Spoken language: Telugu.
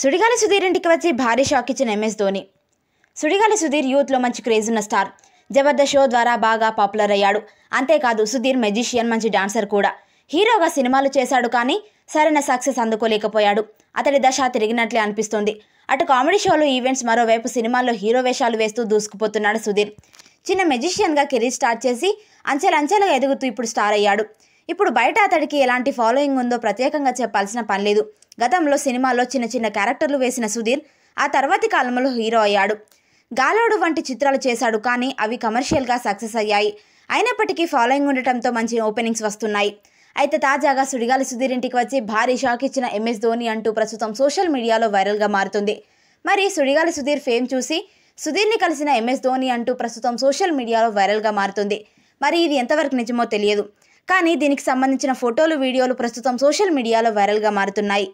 సుడిగాలి సుధీర్ ఇంటికి వచ్చి భారీ షాక్ ఇచ్చిన ఎంఎస్ ధోని సుడిగాలి సుధీర్ యూత్లో మంచి క్రేజ్ ఉన్న స్టార్ జబర్దస్త్ షో ద్వారా బాగా పాపులర్ అయ్యాడు అంతేకాదు సుధీర్ మెజిషియన్ మంచి డాన్సర్ కూడా హీరోగా సినిమాలు చేశాడు కానీ సరైన సక్సెస్ అందుకోలేకపోయాడు అతడి దశ తిరిగినట్లే అనిపిస్తుంది అటు కామెడీ షోలు ఈవెంట్స్ మరోవైపు సినిమాల్లో హీరో వేషాలు వేస్తూ దూసుకుపోతున్నాడు సుధీర్ చిన్న మెజిషియన్గా కెరీర్ స్టార్ట్ చేసి అంచెలంచెలుగా ఎదుగుతూ ఇప్పుడు స్టార్ అయ్యాడు ఇప్పుడు బయట అతడికి ఎలాంటి ఫాలోయింగ్ ఉందో ప్రత్యేకంగా చెప్పాల్సిన పని లేదు గతంలో సినిమాలో చిన్న చిన్న క్యారెక్టర్లు వేసిన సుధీర్ ఆ తర్వాతి కాలంలో హీరో అయ్యాడు గాలోడు వంటి చిత్రాలు చేశాడు కానీ అవి కమర్షియల్గా సక్సెస్ అయ్యాయి అయినప్పటికీ ఫాలోయింగ్ ఉండటంతో మంచి ఓపెనింగ్స్ వస్తున్నాయి అయితే తాజాగా సుడిగాలి సుధీర్ ఇంటికి వచ్చి భారీ షాక్ ఇచ్చిన ఎంఎస్ ధోని అంటూ ప్రస్తుతం సోషల్ మీడియాలో వైరల్గా మారుతుంది మరి సుడిగాలి సుధీర్ ఫేమ్ చూసి సుధీర్ని కలిసిన ఎంఎస్ ధోని అంటూ ప్రస్తుతం సోషల్ మీడియాలో వైరల్గా మారుతుంది మరి ఇది ఎంతవరకు నిజమో తెలియదు కానీ దీనికి సంబంధించిన ఫోటోలు వీడియోలు ప్రస్తుతం సోషల్ మీడియాలో వైరల్గా మారుతున్నాయి